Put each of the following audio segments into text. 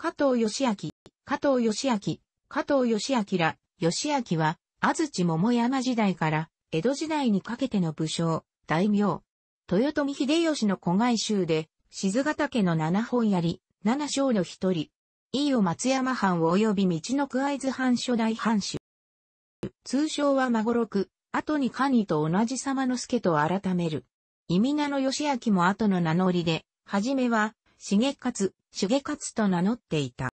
加藤義明、加藤義明、加藤義明ら、義明は、安土桃山時代から、江戸時代にかけての武将、大名。豊臣秀吉の古外衆で、静ヶ岳の七本槍、七将の一人。飯尾松山藩及び道の区合図藩初代藩主。通称は孫六、後に蟹と同じ様の助と改める。意味名の義明も後の名乗りで、はじめは、重勝、重勝と名乗っていた。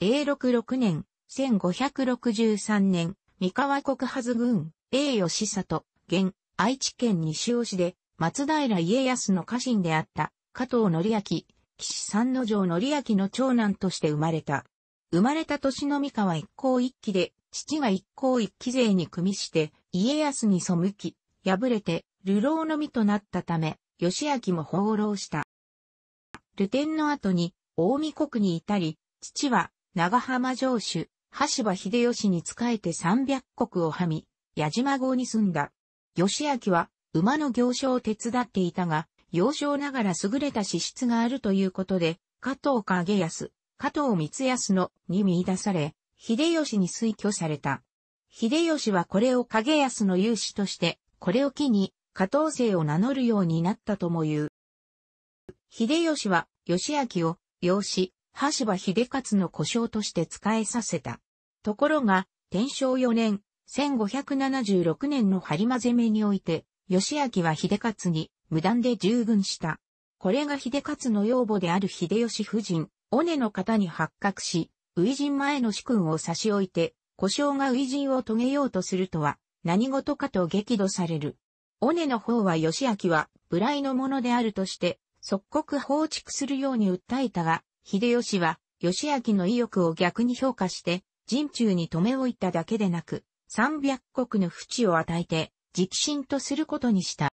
永禄6年、1563年、三河国恥軍、永吉里、現、愛知県西尾市で、松平家康の家臣であった、加藤則明、岸三之城則明の長男として生まれた。生まれた年の三河一向一揆で、父が一向一揆勢に組みして、家康に背き、敗れて、流浪の身となったため、義明も放浪した。流転の後に、大見国に至り、父は、長浜城主、橋場秀吉に仕えて三百国をはみ、矢島郷に住んだ。義明は、馬の行商を手伝っていたが、幼少ながら優れた資質があるということで、加藤景康、加藤光康のに見出され、秀吉に推挙された。秀吉はこれを景康の勇士として、これを機に、加藤姓を名乗るようになったとも言う。秀吉は、義明を、養子、羽柴秀勝の故障として使えさせた。ところが、天正4年、1576年のり混攻めにおいて、義明は秀勝に無断で従軍した。これが秀勝の養母である秀吉夫人、尾根の方に発覚し、初陣前の主君を差し置いて、故障が初陣を遂げようとするとは、何事かと激怒される。尾根の方は義明は、無頼のものであるとして、即刻放逐するように訴えたが、秀吉は、義明の意欲を逆に評価して、陣中に留め置いただけでなく、三百国の淵を与えて、直進とすることにした。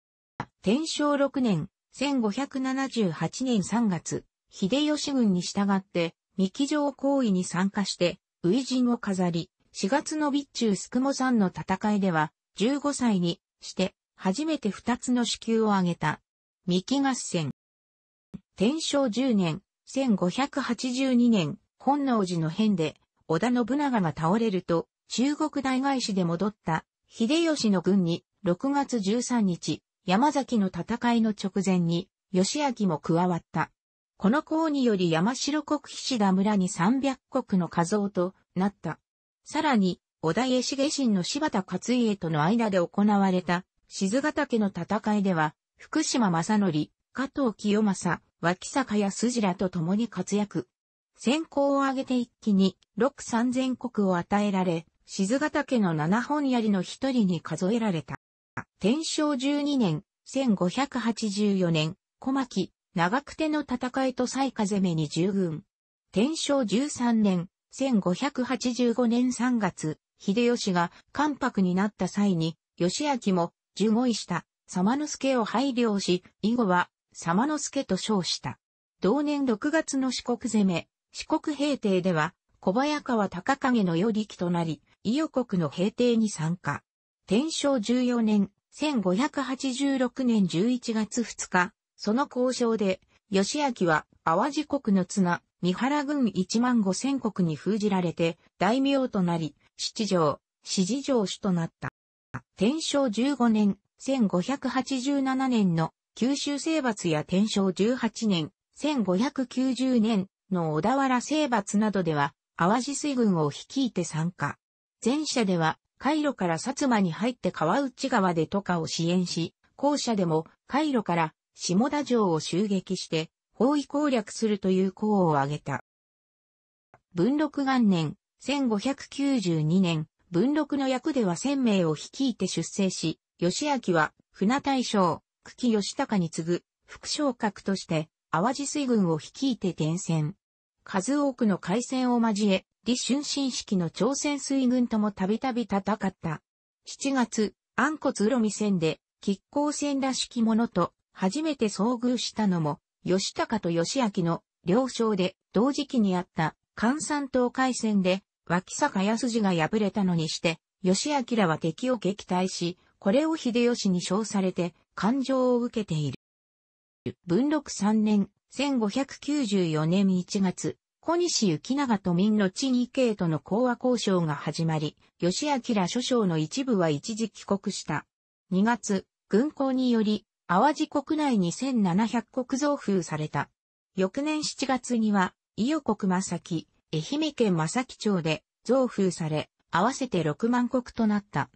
天正六年、1578年3月、秀吉軍に従って、三木城行為に参加して、初陣を飾り、4月の備中宿母山の戦いでは、15歳にして、初めて二つの支給を挙げた。三木合戦。天正10年、1582年、本能寺の変で、織田信長が倒れると、中国大返しで戻った、秀吉の軍に、6月13日、山崎の戦いの直前に、吉明も加わった。この功により山城国菱田村に300国の画像となった。さらに、織田家重臣の柴田勝家との間で行われた、静ヶ岳の戦いでは、福島正則、加藤清正、脇坂や筋らと共に活躍。先行を挙げて一気に六三千国を与えられ、静ヶ岳の七本槍の一人に数えられた。天正十二年、1584年、小牧、長久手の戦いと西風攻めに従軍。天正十三年、1585年3月、秀吉が関白になった際に、義明も、従護位した、様之助を配慮し、以後は、様之助と称した。同年6月の四国攻め、四国平定では、小早川高影の与力となり、伊予国の平定に参加。天正14年、1586年11月2日、その交渉で、義明は淡路国の綱、三原軍1万5千国に封じられて、大名となり、七条、四次城主となった。天正15年、1587年の九州征伐や天正18年、1590年の小田原征伐などでは、淡路水軍を率いて参加。前者では、海路から薩摩に入って川内川で渡河を支援し、後者でも海路から下田城を襲撃して、包囲攻略するという功を挙げた。文禄元年、1592年、文禄の役では1000名を率いて出征し、義明は船大将、久喜義隆に次ぐ副将格として淡路水軍を率いて転戦。数多くの海戦を交え、李春新式の朝鮮水軍ともたびたび戦った。7月、安骨浦み戦で、亀甲戦らしきものと初めて遭遇したのも、義高と義明の両将で同時期にあった関山東海戦で脇坂康次が敗れたのにして、義明は敵を撃退し、これを秀吉に称されて、感情を受けている。文禄3年、1594年1月、小西行長と民の地位系との講和交渉が始まり、吉明諸将の一部は一時帰国した。2月、軍港により、淡路国内に1700国増封された。翌年7月には、伊予国正木、愛媛県正木町で増封され、合わせて6万国となった。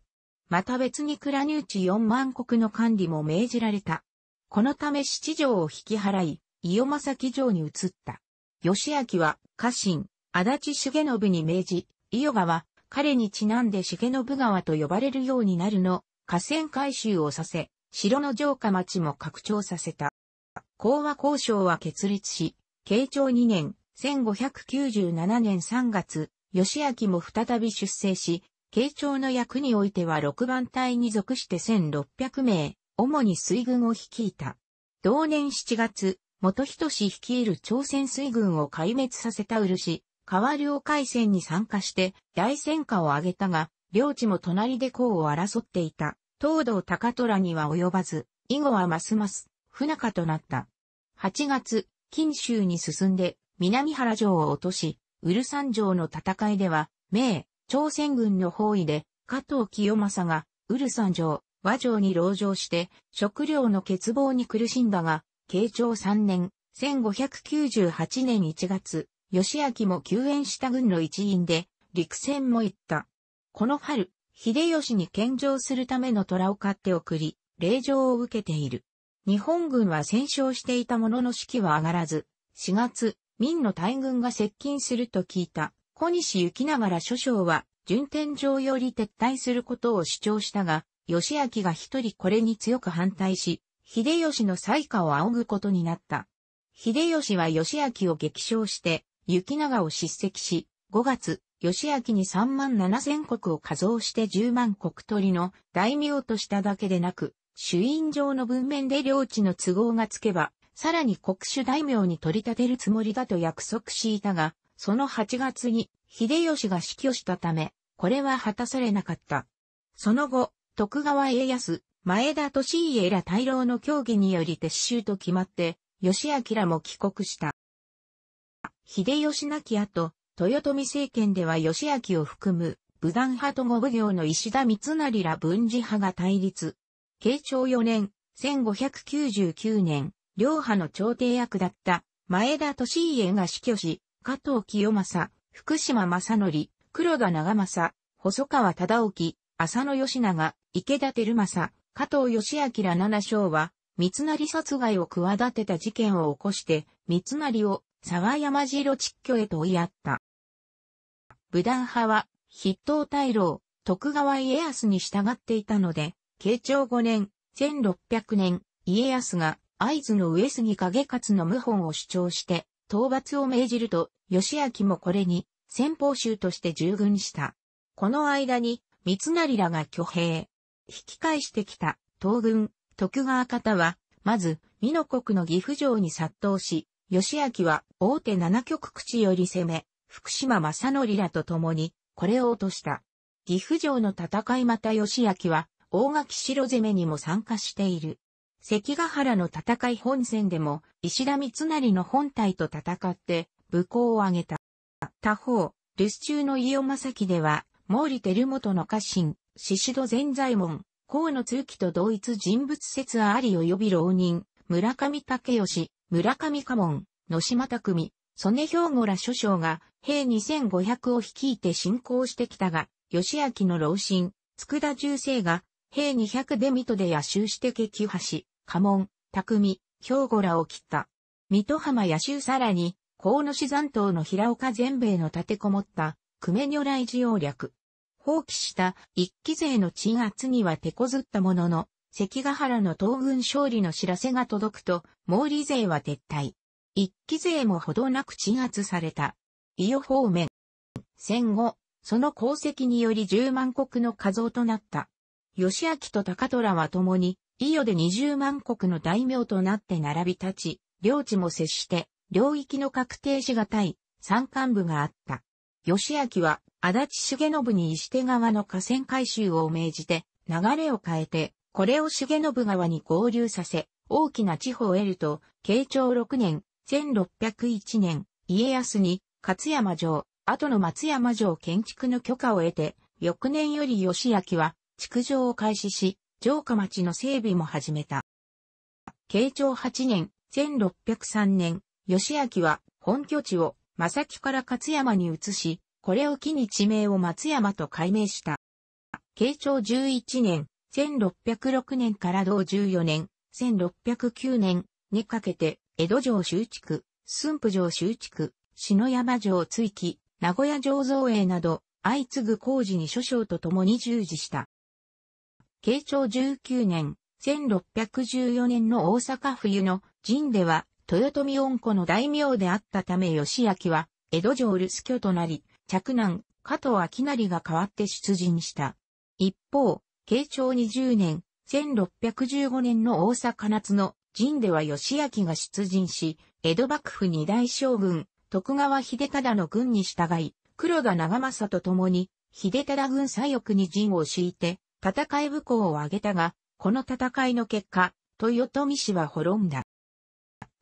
また別に倉入地4万国の管理も命じられた。このため七条を引き払い、伊予正城に移った。義明は家臣、足立重信に命じ、伊予川、彼にちなんで重信川と呼ばれるようになるの、河川改修をさせ、城の城下町も拡張させた。講和交渉は決裂し、慶長2年、1597年3月、義明も再び出征し、慶長の役においては6番隊に属して1600名、主に水軍を率いた。同年7月、元人氏率いる朝鮮水軍を壊滅させた漆、川両海戦に参加して大戦果を挙げたが、領地も隣で功を争っていた、東道高虎には及ばず、以後はますます不仲となった。8月、近州に進んで南原城を落とし、ウル山城の戦いでは、明、朝鮮軍の包囲で、加藤清正が、ウルサン城、和城に籠城して、食料の欠乏に苦しんだが、慶長3年、1598年1月、吉明も救援した軍の一員で、陸戦も行った。この春、秀吉に献上するための虎を買って送り、霊状を受けている。日本軍は戦勝していたものの士気は上がらず、4月、明の大軍が接近すると聞いた。小西行永ら諸将は、順天上より撤退することを主張したが、義明が一人これに強く反対し、秀吉の裁下を仰ぐことになった。秀吉は義明を激賞して、行長を叱責し、5月、義明に3万7千国を加増して10万国取りの大名としただけでなく、主因上の文面で領地の都合がつけば、さらに国主大名に取り立てるつもりだと約束しいたが、その8月に秀吉が死去したため、これは果たされなかった。その後、徳川家康、前田利家ら大老の協議により撤収と決まって、義明も帰国した。秀吉亡き後、豊臣政権では義明を含む、武断派と五奉行の石田三成ら文治派が対立。慶長4年、1599年、両派の朝廷役だった前田利家が死去し、加藤清正、福島正則、黒田長政、細川忠興、浅野義長、池田照正、加藤義明ら七将は、三成殺害を企てた事件を起こして、三成を沢山城地居へと追いやった。武断派は、筆頭大老、徳川家康に従っていたので、慶長5年、1600年、家康が、合図の上杉影勝の謀反を主張して、討伐を命じると、義明もこれに先方衆として従軍した。この間に、三成らが挙兵。引き返してきた、東軍、徳川方は、まず、美濃国の岐阜城に殺到し、義明は大手七局口より攻め、福島正則らと共に、これを落とした。岐阜城の戦いまた義明は、大垣城攻めにも参加している。関ヶ原の戦い本戦でも、石田三成の本体と戦って、武功を挙げた。他方、留守中の伊予正樹では、毛利輝元の家臣、宍戸善左門、河野通紀と同一人物説あり及び浪人、村上武義、村上家門、野島匠、曽根兵庫ら諸将が、兵2500を率いて進行してきたが、義明の老臣、佃重生が、兵200で水戸で野襲して撃破し、家門、匠、兵庫らを切った。水戸浜野襲さらに、河野市残党の平岡全米の立てこもった、久米如来事業略。放棄した一揆勢の鎮圧には手こずったものの、関ヶ原の東軍勝利の知らせが届くと、毛利勢は撤退。一揆勢もほどなく鎮圧された。伊予方面。戦後、その功績により10万国の家蔵となった。吉明と高虎は共に、伊予で20万国の大名となって並び立ち、領地も接して、領域の確定しがたい山間部があった。義明は足立重信に石手川の河川改修を命じて流れを変えて、これを重信川に合流させ、大きな地方を得ると、慶長6年、1601年、家康に、勝山城、後の松山城建築の許可を得て、翌年より義明は、築城を開始し、城下町の整備も始めた。慶長8年、1603年、吉明は本拠地を正木から勝山に移し、これを機に地名を松山と改名した。慶長11年、1606年から同14年、1609年にかけて、江戸城修築、駿府城修築、篠山城追記、名古屋城造営など、相次ぐ工事に諸将と共に従事した。慶長19年、1614年の大阪冬の陣では、豊臣恩子の大名であったため義明は、江戸城留守居となり、嫡男、加藤明成が代わって出陣した。一方、慶長20年、1615年の大阪夏の陣では義明が出陣し、江戸幕府二大将軍、徳川秀忠の軍に従い、黒田長政と共に、秀忠軍左翼に陣を敷いて、戦い武功を挙げたが、この戦いの結果、豊臣氏は滅んだ。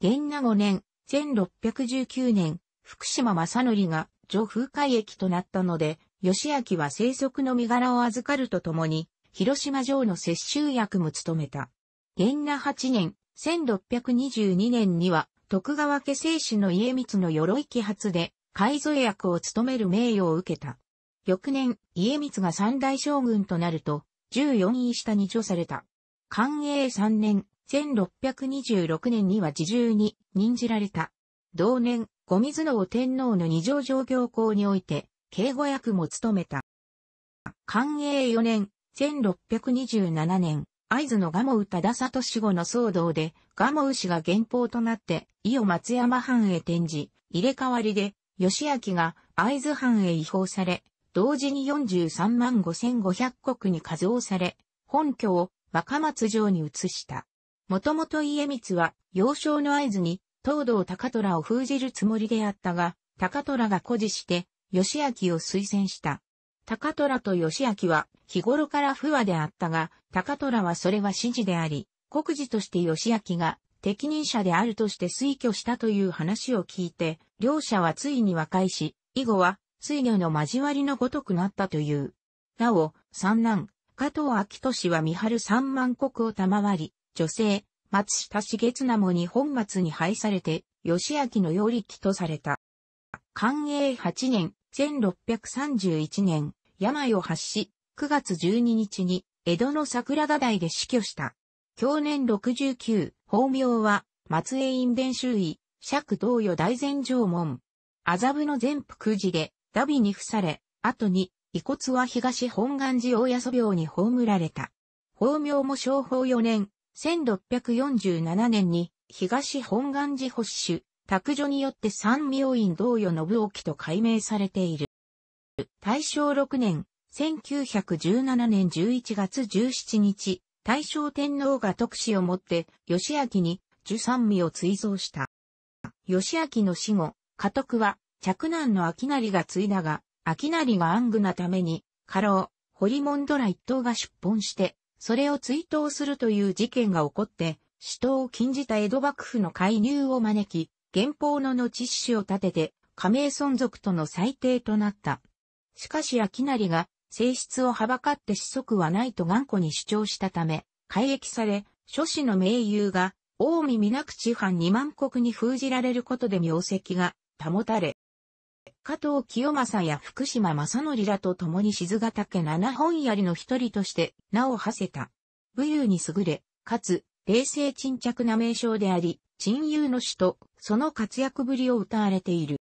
元那5年、1619年、福島正則が女風海駅となったので、吉明は生息の身柄を預かるとともに、広島城の接収役も務めた。元那8年、1622年には、徳川家政子の家光の鎧揮発で、海添役を務める名誉を受けた。翌年、家光が三大将軍となると、14位下に除された。寛永3年、1626年には自重に任じられた。同年、後水を天皇の二条上行行において、警護役も務めた。寛永4年、1627年、会津の蒲生田里死後の騒動で、蒲生氏が元法となって、伊予松山藩へ転じ、入れ替わりで、吉明が会津藩へ移行され、同時に43万5500国に加増され、本拠を若松城に移した。もともと家光は、幼少の合図に、東道高虎を封じるつもりであったが、高虎が誇示して、義明を推薦した。高虎と義明は、日頃から不和であったが、高虎はそれは指示であり、国事として義明が、適任者であるとして推挙したという話を聞いて、両者はついに和解し、以後は、水魚の交わりのごとくなったという。なお、三男、加藤明俊は三春三万国を賜り、女性、松下茂綱も日本松に廃されて、義明の擁力とされた。寛永8年、1631年、病を発し、9月12日に、江戸の桜田台で死去した。去年69、法名は、松江院伝修医、釈東与大前城門。麻布の全福寺で、ダビに付され、後に、遺骨は東本願寺大安廟に葬られた。法名も昭法4年、1647年に東本願寺保守、卓女によって三明院同与信沖と改名されている。大正6年、1917年11月17日、大正天皇が特使をもって、義明に、十三味を追贈した。義明の死後、家督は、嫡男の秋成が継いだが、秋成が暗愚なために、家老、堀門ドラ一党が出奔して、それを追悼するという事件が起こって、死闘を禁じた江戸幕府の介入を招き、元法の後死を立てて、加盟存続との最低となった。しかし秋成が、性質をはばかって子息はないと頑固に主張したため、改役され、諸子の名優が、近江く、口藩二万国に封じられることで名跡が保たれ、加藤清正や福島正則らと共に静ヶ岳七本槍の一人として名を馳せた。武勇に優れ、かつ、冷静沈着な名称であり、陳友の死と、その活躍ぶりを歌われている。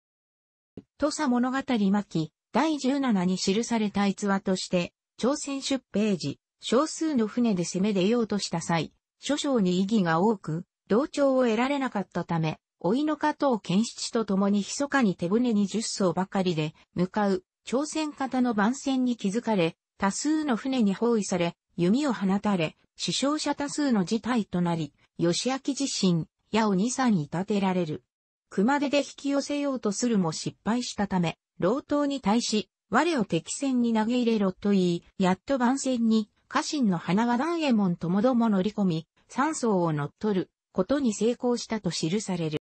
土佐物語巻、第17に記された逸話として、朝鮮出兵時、少数の船で攻め出ようとした際、諸将に異議が多く、同調を得られなかったため、老いの加藤健七と共に密かに手船に十艘ばかりで、向かう、朝鮮方の番船に気づかれ、多数の船に包囲され、弓を放たれ、死傷者多数の事態となり、吉明自身、矢を二三に立てられる。熊手で引き寄せようとするも失敗したため、老頭に対し、我を敵船に投げ入れろと言い、やっと番船に、家臣の花輪団右衛門ともども乗り込み、三層を乗っ取ることに成功したと記される。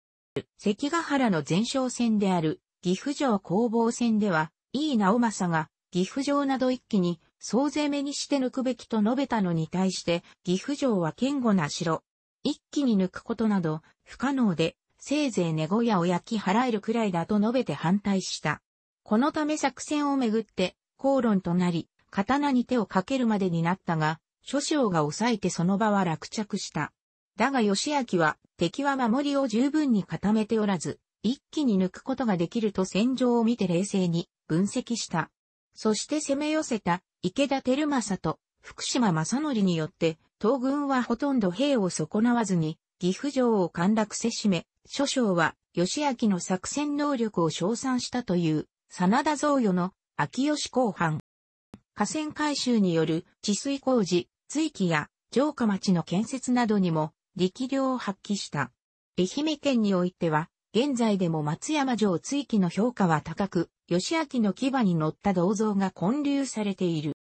関ヶ原の前哨戦である岐阜城攻防戦では、井伊直政が岐阜城など一気に総攻めにして抜くべきと述べたのに対して、岐阜城は堅固な城。一気に抜くことなど不可能で、せいぜい寝小屋を焼き払えるくらいだと述べて反対した。このため作戦をめぐって、口論となり、刀に手をかけるまでになったが、諸将が抑えてその場は落着した。だが義明は敵は守りを十分に固めておらず、一気に抜くことができると戦場を見て冷静に分析した。そして攻め寄せた池田照正と福島正則によって東軍はほとんど兵を損なわずに岐阜城を陥落せしめ、諸将は義明の作戦能力を称賛したという真田造与の秋吉後半。河川改修による治水工事、追記や城下町の建設などにも力量を発揮した。愛媛県においては、現在でも松山城追記の評価は高く、義明の牙に乗った銅像が建立されている。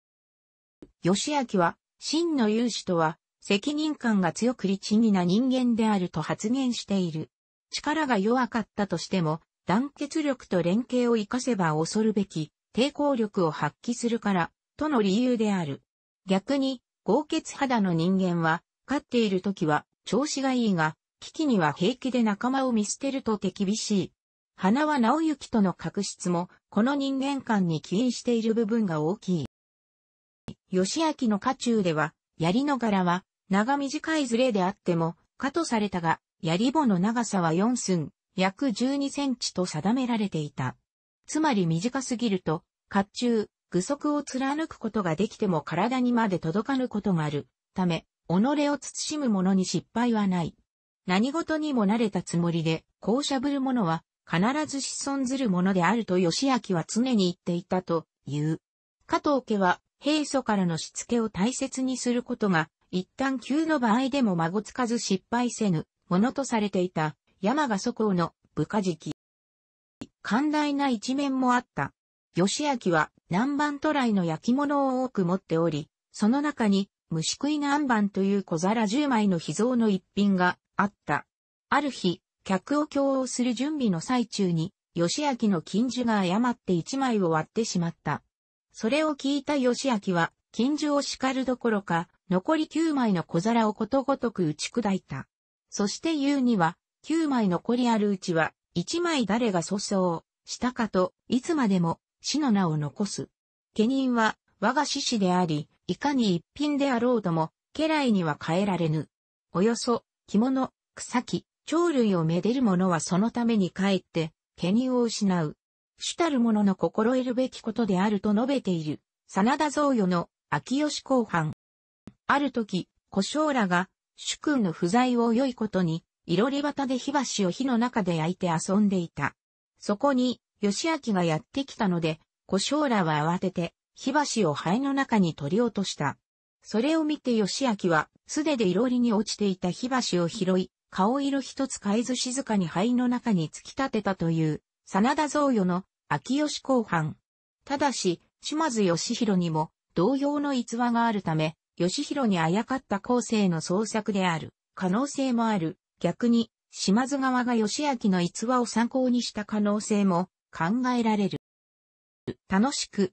義明は、真の勇士とは、責任感が強く律儀な人間であると発言している。力が弱かったとしても、団結力と連携を活かせば恐るべき、抵抗力を発揮するから、との理由である。逆に、豪傑肌の人間は、勝っている時は、調子がいいが、危機には平気で仲間を見捨てると手厳しい。花は直之との確執も、この人間観に起因している部分が大きい。義明の家中では、槍の柄は、長短いずれであっても、可とされたが、槍棒の長さは4寸、約12センチと定められていた。つまり短すぎると、甲冑、具足を貫くことができても体にまで届かぬことがある。ため、己を慎む者に失敗はない。何事にも慣れたつもりで、こうしゃぶる者は、必ず子孫ずるものであると義明は常に言っていたという。加藤家は、平素からのしつけを大切にすることが、一旦急の場合でも孫つかず失敗せぬ、ものとされていた、山賀祖公の部下時期。寛大な一面もあった。義明は南蛮渡来の焼き物を多く持っており、その中に虫食い南蛮という小皿10枚の秘蔵の一品があった。ある日、客を共応する準備の最中に、義明の金珠が誤って一枚を割ってしまった。それを聞いた義明は、金珠を叱るどころか、残り9枚の小皿をことごとく打ち砕いた。そして言うには、9枚残りあるうちは、1枚誰が粗相したかと、いつまでも、死の名を残す。家人は、我が獅子であり、いかに一品であろうとも、家来には変えられぬ。およそ、着物、草木、鳥類をめでる者はそのために帰って、家人を失う。主たる者の心得るべきことであると述べている、真田贈与の秋吉公判。ある時、小将らが、主君の不在を良いことに、いろり端で火箸を火の中で焼いて遊んでいた。そこに、義明がやってきたので、小将らは慌てて、火箸を灰の中に取り落とした。それを見て義明は、素手でいろりに落ちていた火箸を拾い、顔色一つ変えず静かに灰の中に突き立てたという、真田贈与の秋吉公判。ただし、島津義弘にも同様の逸話があるため、義弘にあやかった後世の創作である、可能性もある。逆に、島津側が義明の逸話を参考にした可能性も考えられる。楽しく、